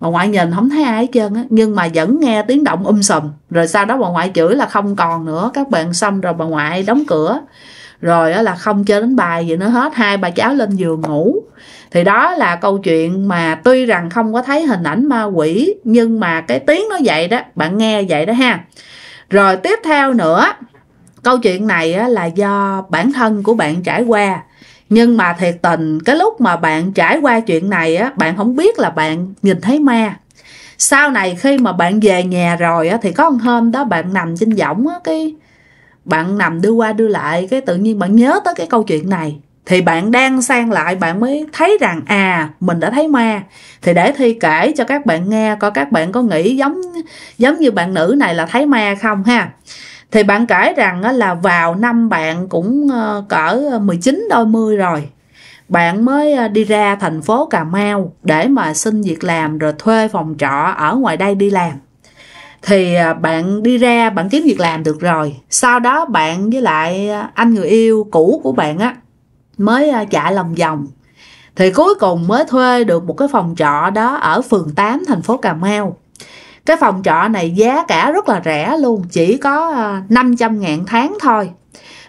bà ngoại nhìn không thấy ai hết trơn á nhưng mà vẫn nghe tiếng động um sùm rồi sau đó bà ngoại chửi là không còn nữa các bạn xong rồi bà ngoại đóng cửa rồi là không chơi đánh bài gì nữa hết hai bà cháu lên giường ngủ thì đó là câu chuyện mà tuy rằng không có thấy hình ảnh ma quỷ nhưng mà cái tiếng nó vậy đó bạn nghe vậy đó ha rồi tiếp theo nữa câu chuyện này là do bản thân của bạn trải qua nhưng mà thiệt tình cái lúc mà bạn trải qua chuyện này á bạn không biết là bạn nhìn thấy ma sau này khi mà bạn về nhà rồi á thì có một hôm đó bạn nằm trên võng á cái bạn nằm đưa qua đưa lại cái tự nhiên bạn nhớ tới cái câu chuyện này thì bạn đang sang lại bạn mới thấy rằng à mình đã thấy ma thì để thi kể cho các bạn nghe coi các bạn có nghĩ giống giống như bạn nữ này là thấy ma không ha thì bạn kể rằng là vào năm bạn cũng ờ, cỡ 19 ờ, đôi mươi rồi bạn mới ờ, đi ra thành phố Cà Mau để mà xin việc làm rồi thuê phòng trọ ở ngoài đây đi làm thì bạn đi ra bạn kiếm việc làm được rồi sau đó bạn với lại anh người yêu cũ của bạn á mới chạy lòng vòng thì cuối cùng mới thuê được một cái phòng trọ đó ở phường 8 thành phố Cà Mau cái phòng trọ này giá cả rất là rẻ luôn chỉ có 500 à, ngàn tháng thôi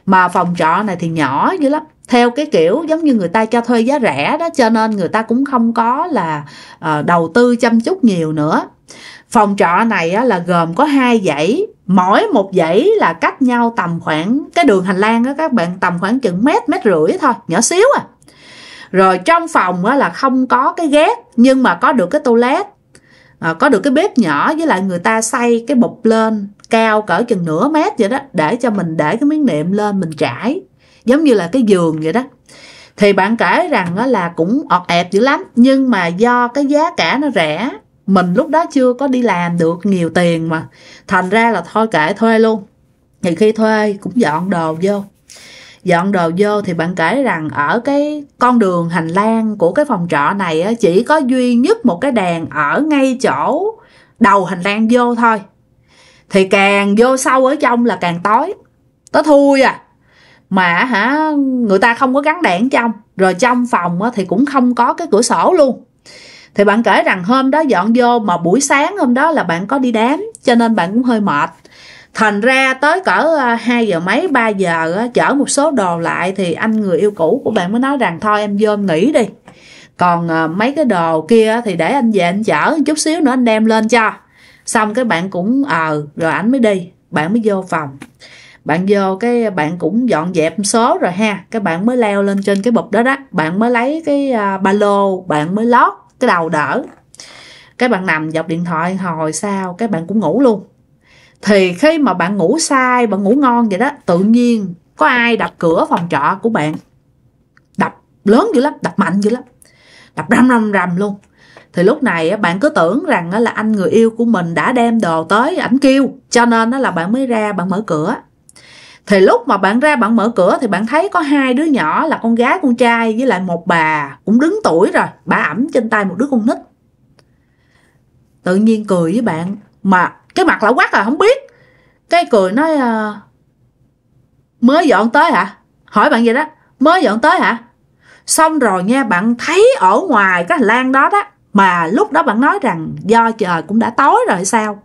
mà phòng trọ này thì nhỏ dữ lắm theo cái kiểu giống như người ta cho thuê giá rẻ đó cho nên người ta cũng không có là uh, đầu tư chăm chút nhiều nữa phòng trọ này á, là gồm có hai dãy mỗi một dãy là cách nhau tầm khoảng cái đường hành lang á các bạn tầm khoảng chừng mét mét rưỡi thôi nhỏ xíu à rồi trong phòng á, là không có cái ghét nhưng mà có được cái toilet à, có được cái bếp nhỏ với lại người ta xây cái bục lên cao cỡ chừng nửa mét vậy đó để cho mình để cái miếng nệm lên mình trải giống như là cái giường vậy đó thì bạn kể rằng đó là cũng ọt ẹp dữ lắm nhưng mà do cái giá cả nó rẻ mình lúc đó chưa có đi làm được nhiều tiền mà thành ra là thôi kệ thuê luôn thì khi thuê cũng dọn đồ vô dọn đồ vô thì bạn kể rằng ở cái con đường hành lang của cái phòng trọ này chỉ có duy nhất một cái đèn ở ngay chỗ đầu hành lang vô thôi thì càng vô sâu ở trong là càng tối tối thui à mà hả người ta không có gắn đèn trong rồi trong phòng thì cũng không có cái cửa sổ luôn thì bạn kể rằng hôm đó dọn vô mà buổi sáng hôm đó là bạn có đi đám cho nên bạn cũng hơi mệt thành ra tới cỡ 2 à, giờ mấy 3 giờ chở một số đồ lại thì anh người yêu cũ của bạn mới nói rằng thôi em vô em nghỉ đi còn à, mấy cái đồ kia thì để anh về anh chở chút xíu nữa anh đem lên cho xong cái bạn cũng ờ à, rồi anh mới đi bạn mới vô phòng bạn vô cái bạn cũng dọn dẹp số rồi ha cái bạn mới leo lên trên cái bụp đó đó bạn mới lấy cái uh, ba lô bạn mới lót cái đầu đỡ cái bạn nằm dọc điện thoại hồi sau cái bạn cũng ngủ luôn thì khi mà bạn ngủ sai bạn ngủ ngon vậy đó tự nhiên có ai đập cửa phòng trọ của bạn đập lớn dữ lắm đập mạnh dữ lắm đập rầm rầm rầm luôn thì lúc này bạn cứ tưởng rằng là anh người yêu của mình đã đem đồ tới ảnh kêu cho nên là bạn mới ra bạn mở cửa thì lúc mà bạn ra bạn mở cửa thì bạn thấy có hai đứa nhỏ là con gái con trai với lại một bà cũng đứng tuổi rồi bà ẩm trên tay một đứa con nít tự nhiên cười với bạn mà cái mặt lão quát là không biết cái cười nói uh, mới dọn tới hả hỏi bạn gì đó mới dọn tới hả xong rồi nha bạn thấy ở ngoài cái lan đó đó mà lúc đó bạn nói rằng do trời cũng đã tối rồi sao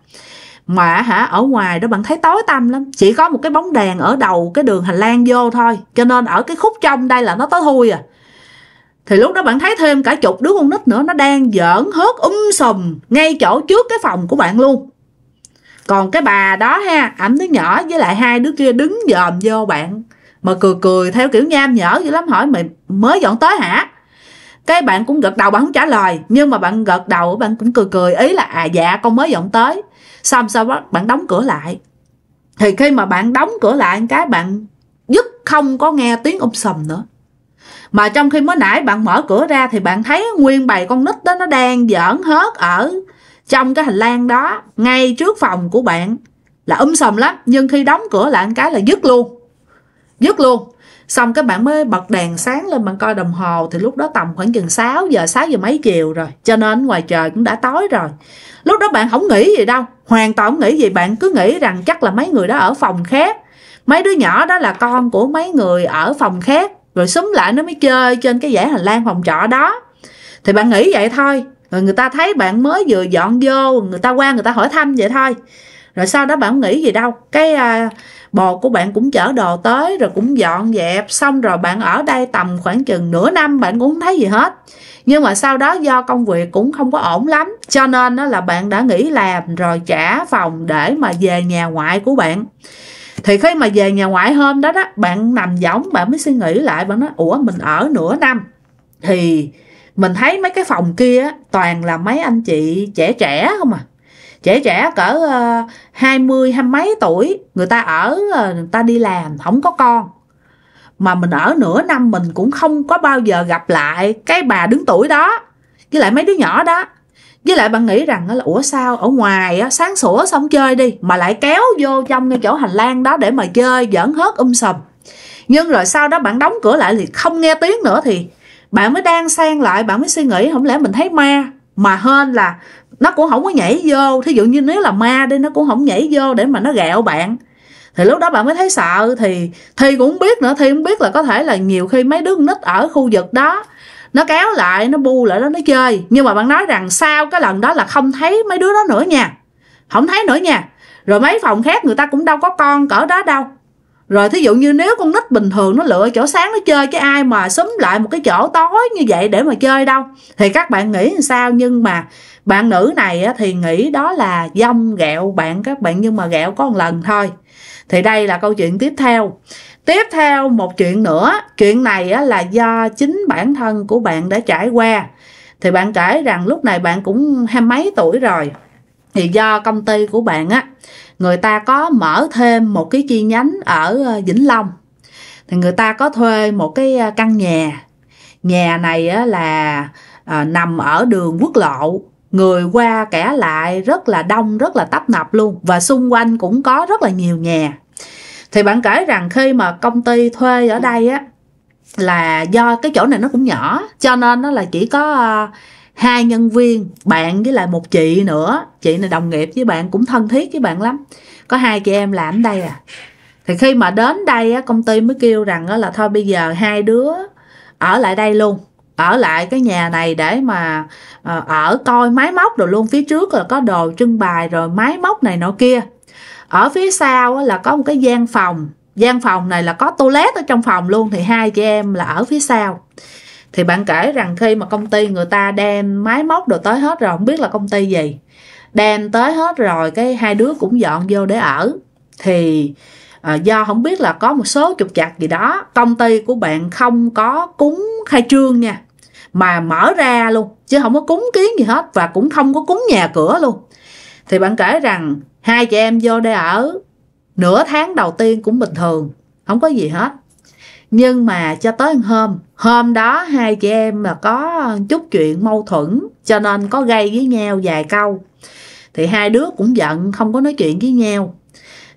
mà hả ở ngoài đó bạn thấy tối tăm lắm chỉ có một cái bóng đèn ở đầu cái đường hành lang vô thôi cho nên ở cái khúc trong đây là nó tối thui à thì lúc đó bạn thấy thêm cả chục đứa con nít nữa nó đang giỡn hớt um sùm ngay chỗ trước cái phòng của bạn luôn còn cái bà đó ha ẩm đứa nhỏ với lại hai đứa kia đứng dòm vô bạn mà cười cười theo kiểu nham nhở dữ lắm hỏi mày mới dọn tới hả cái bạn cũng gật đầu bạn không trả lời nhưng mà bạn gật đầu bạn cũng cười cười ý là à dạ con mới dọn tới xong sau đó bạn đóng cửa lại thì khi mà bạn đóng cửa lại cái bạn dứt không có nghe tiếng ông sầm nữa mà trong khi mới nãy bạn mở cửa ra thì bạn thấy nguyên bầy con nít đó nó đang giỡn hớt ở trong cái hành lang đó ngay trước phòng của bạn là um sầm lắm nhưng khi đóng cửa lại cái là dứt luôn dứt luôn xong cái bạn mới bật đèn sáng lên bạn coi đồng hồ thì lúc đó tầm khoảng chừng 6 giờ 6 giờ mấy chiều rồi cho nên ngoài trời cũng đã tối rồi lúc đó bạn không nghĩ gì đâu hoàn toàn không nghĩ gì bạn cứ nghĩ rằng chắc là mấy người đó ở phòng khác mấy đứa nhỏ đó là con của mấy người ở phòng khác rồi súng lại nó mới chơi trên cái dãy hành lang phòng trọ đó thì bạn nghĩ vậy thôi rồi người ta thấy bạn mới vừa dọn vô người ta qua người ta hỏi thăm vậy thôi rồi sau đó bạn nghĩ gì đâu cái à, bồ của bạn cũng chở đồ tới rồi cũng dọn dẹp xong rồi bạn ở đây tầm khoảng chừng nửa năm bạn cũng không thấy gì hết nhưng mà sau đó do công việc cũng không có ổn lắm cho nên đó là bạn đã nghỉ làm rồi trả phòng để mà về nhà ngoại của bạn thì khi mà về nhà ngoại hôm đó đó bạn nằm giống bạn mới suy nghĩ lại bạn nói ủa mình ở nửa năm thì mình thấy mấy cái phòng kia toàn là mấy anh chị trẻ trẻ không à trẻ trẻ cỡ ờ, hai mươi hai mấy tuổi người ta ở ờ, người ta đi làm không có con mà mình ở nửa năm mình cũng không có bao giờ gặp lại cái bà đứng tuổi đó với lại mấy đứa nhỏ đó với lại bạn nghĩ rằng là ủa sao ở ngoài á, sáng sủa xong chơi đi mà lại kéo vô trong cái chỗ hành lang đó để mà chơi giỡn hớt um sùm nhưng rồi sau đó bạn đóng cửa lại thì không nghe tiếng nữa thì bạn mới đang sang lại bạn mới suy nghĩ không lẽ mình thấy ma mà hơn là nó cũng không có nhảy vô thí dụ như nếu là ma đi nó cũng không nhảy vô để mà nó gẹo bạn thì lúc đó bạn mới thấy sợ thì thì cũng biết nữa thì cũng biết là có thể là nhiều khi mấy đứa nít ở khu vực đó nó kéo lại nó bu lại đó nó chơi nhưng mà bạn nói rằng sau cái lần đó là không thấy mấy đứa đó nữa nha không thấy nữa nha rồi mấy phòng khác người ta cũng đâu có con cỡ đó đâu rồi thí dụ như nếu con nít bình thường nó lựa chỗ sáng nó chơi chứ ai mà xúm lại một cái chỗ tối như vậy để mà chơi đâu thì các bạn nghĩ sao nhưng mà bạn nữ này thì nghĩ đó là dông gẹo bạn các bạn nhưng mà gẹo có một lần thôi thì đây là câu chuyện tiếp theo tiếp theo một chuyện nữa chuyện này là do chính bản thân của bạn đã trải qua thì bạn kể rằng lúc này bạn cũng hai mấy tuổi rồi thì do công ty của bạn á người ta có mở thêm một cái chi nhánh ở ờ, Vĩnh Long thì người ta có thuê một cái ờ, căn nhà nhà này là ờ, nằm ở đường quốc lộ người qua kẻ lại rất là đông rất là tấp nập luôn và xung quanh cũng có rất là nhiều nhà thì bạn kể rằng khi mà công ty thuê ở đây á là do cái chỗ này nó cũng nhỏ cho nên nó là chỉ có hai nhân viên bạn với lại một chị nữa chị này đồng nghiệp với bạn cũng thân thiết với bạn lắm có hai chị em làm đây à thì khi mà đến đây công ty mới kêu rằng là thôi bây giờ hai đứa ở lại đây luôn ở lại cái nhà này để mà ờ, ở coi máy móc rồi luôn phía trước là có đồ trưng bày rồi máy móc này nọ kia ở phía sau là có một cái gian phòng gian phòng này là có toilet ở trong phòng luôn thì hai chị em là ở phía sau thì bạn kể rằng khi mà công ty người ta đem máy móc đồ tới hết rồi không biết là công ty gì đem tới hết rồi cái hai đứa cũng dọn vô để ở thì à, do không biết là có một số trục chặt gì đó công ty của bạn không có cúng khai trương nha mà mở ra luôn chứ không có cúng kiến gì hết và cũng không có cúng nhà cửa luôn thì bạn kể rằng hai chị em vô đây ở nửa tháng đầu tiên cũng bình thường không có gì hết nhưng mà cho tới hôm hôm đó hai chị em mà có chút chuyện mâu thuẫn cho nên có gây với nhau vài câu thì hai đứa cũng giận không có nói chuyện với nhau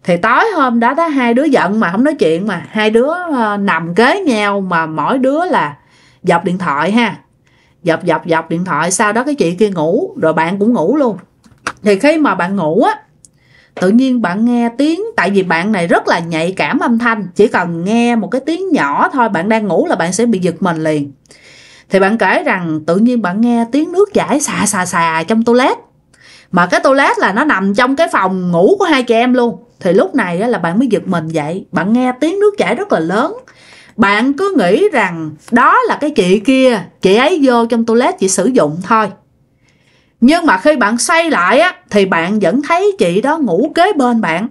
thì tối hôm đó đó hai đứa giận mà không nói chuyện mà hai đứa ờ, nằm kế nhau mà mỗi đứa là dọc điện thoại ha dọc dọc dọc điện thoại sau đó cái chị kia ngủ rồi bạn cũng ngủ luôn thì khi mà bạn ngủ á tự nhiên bạn nghe tiếng tại vì bạn này rất là nhạy cảm âm thanh chỉ cần nghe một cái tiếng nhỏ thôi bạn đang ngủ là bạn sẽ bị giật mình liền thì bạn kể rằng tự nhiên bạn nghe tiếng nước chảy xà xà xà trong toilet mà cái toilet là nó nằm trong cái phòng ngủ của hai chị em luôn thì lúc này là bạn mới giật mình vậy bạn nghe tiếng nước chảy rất là lớn bạn cứ nghĩ rằng đó là cái chị kia chị ấy vô trong toilet chị sử dụng thôi nhưng mà khi bạn say lại á, thì bạn vẫn thấy chị đó ngủ kế bên bạn.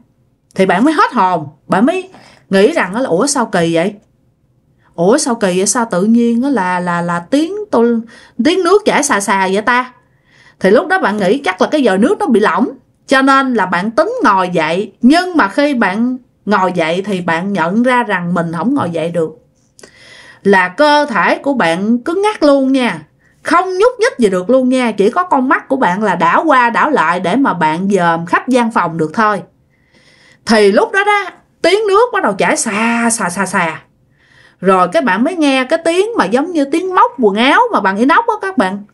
Thì bạn mới hết hồn, bạn mới nghĩ rằng là ủa sao kỳ vậy? Ủa sao kỳ vậy sao tự nhiên đó là là là tiếng tôi tiếng nước chảy xà xà vậy ta? Thì lúc đó bạn nghĩ chắc là cái giờ nước nó bị lỏng, cho nên là bạn tính ngồi dậy, nhưng mà khi bạn ngồi dậy thì bạn nhận ra rằng mình không ngồi dậy được. Là cơ thể của bạn cứng ngắc luôn nha, không nhúc nhích gì được luôn nha chỉ có con mắt của bạn là đảo qua đảo lại để mà bạn dòm khắp gian phòng được thôi thì lúc đó đó tiếng nước bắt đầu chảy xà xà xà xà rồi các bạn mới nghe cái tiếng mà giống như tiếng móc quần áo mà bằng inox á các bạn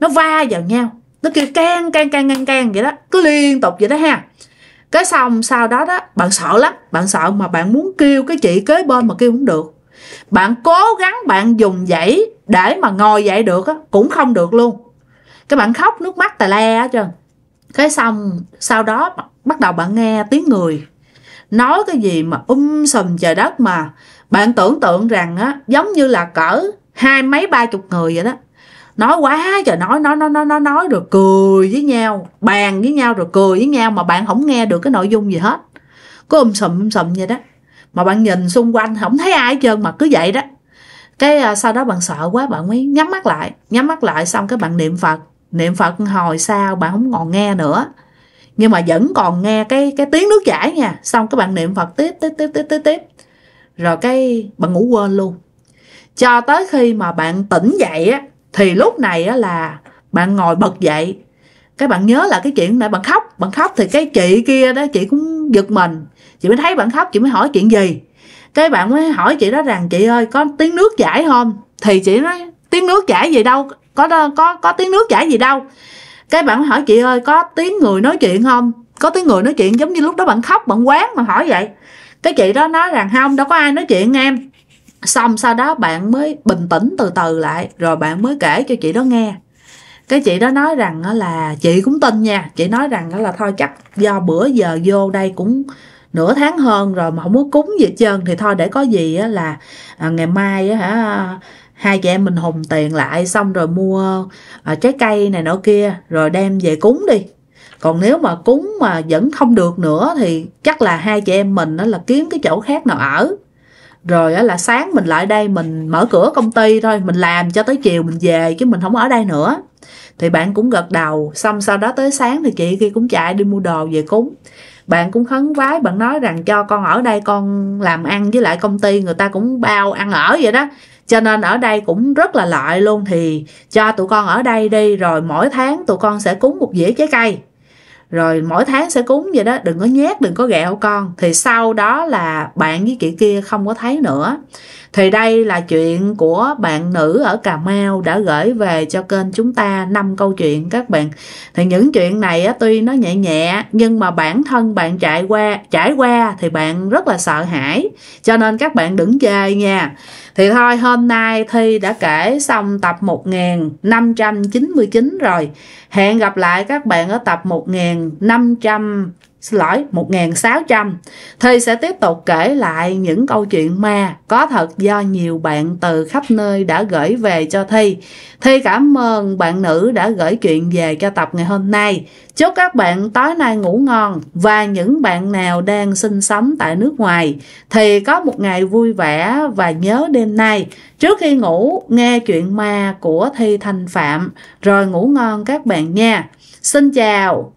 nó va vào nhau nó kêu can can can can can vậy đó cứ liên tục vậy đó ha cái xong sau đó đó bạn sợ lắm bạn sợ mà bạn muốn kêu cái chị kế bên mà kêu cũng được bạn cố gắng bạn dùng dãy để mà ngồi dậy được á, cũng không được luôn cái bạn khóc nước mắt tà le á trơn cái xong sau đó bắt đầu bạn nghe tiếng người nói cái gì mà um sùm trời đất mà bạn tưởng tượng rằng á giống như là cỡ hai mấy ba chục người vậy đó nói quá trời nói nói nói nói nói nói rồi cười với nhau bàn với nhau rồi cười với nhau mà bạn không nghe được cái nội dung gì hết cứ um sùm um sùm vậy đó mà bạn nhìn xung quanh không thấy ai hết trơn mà cứ vậy đó cái à, sau đó bạn sợ quá bạn mới nhắm mắt lại nhắm mắt lại xong cái bạn niệm phật niệm phật hồi sau bạn không còn nghe nữa nhưng mà vẫn còn nghe cái cái tiếng nước chảy nha xong các bạn niệm phật tiếp tiếp tiếp tiếp tiếp tiếp rồi cái bạn ngủ quên luôn cho tới khi mà bạn tỉnh dậy á thì lúc này á là bạn ngồi bật dậy cái bạn nhớ là cái chuyện này bạn khóc bạn khóc thì cái chị kia đó chị cũng giật mình chị mới thấy bạn khóc chị mới hỏi chuyện gì cái bạn mới hỏi chị đó rằng chị ơi có tiếng nước chảy không thì chị nói tiếng nước chảy gì đâu có có có, tiếng nước chảy gì đâu cái bạn mới hỏi chị ơi có tiếng người nói chuyện không có tiếng người nói chuyện giống như lúc đó bạn khóc bạn quán mà hỏi vậy cái chị đó nói rằng không đâu có ai nói chuyện em xong sau đó bạn mới bình tĩnh từ từ lại rồi bạn mới kể cho chị đó nghe cái chị đó nói rằng là chị cũng tin nha chị nói rằng là thôi chắc do bữa giờ vô đây cũng nửa tháng hơn rồi mà không có cúng gì hết trơn thì thôi để có gì á là à, ngày mai á hả hai chị em mình hùng tiền lại xong rồi mua à, trái cây này nọ kia rồi đem về cúng đi còn nếu mà cúng mà vẫn không được nữa thì chắc là hai chị em mình đó là kiếm cái chỗ khác nào ở rồi đó là sáng mình lại đây mình mở cửa công ty thôi mình làm cho tới chiều mình về chứ mình không ở đây nữa thì bạn cũng gật đầu xong sau đó tới sáng thì chị kia cũng chạy đi mua đồ về cúng bạn cũng khấn vái bạn nói rằng cho con ở đây con làm ăn với lại công ty người ta cũng bao ăn ở vậy đó cho nên ở đây cũng rất là lợi luôn thì cho tụi con ở đây đi rồi mỗi tháng tụi con sẽ cúng một dĩa trái cây rồi mỗi tháng sẽ cúng vậy đó đừng có nhét đừng có ghẹo con thì sau đó là bạn với chị kia không có thấy nữa thì đây là chuyện của bạn nữ ở Cà Mau đã gửi về cho kênh chúng ta năm câu chuyện các bạn. Thì những chuyện này á, tuy nó nhẹ nhẹ nhưng mà bản thân bạn trải qua trải qua thì bạn rất là sợ hãi. Cho nên các bạn đứng chê nha. Thì thôi hôm nay Thi đã kể xong tập 1599 rồi. Hẹn gặp lại các bạn ở tập 1500 500 xin lỗi 1600 thì sẽ tiếp tục kể lại những câu chuyện ma có thật do nhiều bạn từ khắp nơi đã gửi về cho Thi. Thi cảm ơn bạn nữ đã gửi chuyện về cho tập ngày hôm nay. Chúc các bạn tối nay ngủ ngon và những bạn nào đang sinh sống tại nước ngoài thì có một ngày vui vẻ và nhớ đêm nay trước khi ngủ nghe chuyện ma của Thi Thanh Phạm rồi ngủ ngon các bạn nha. Xin chào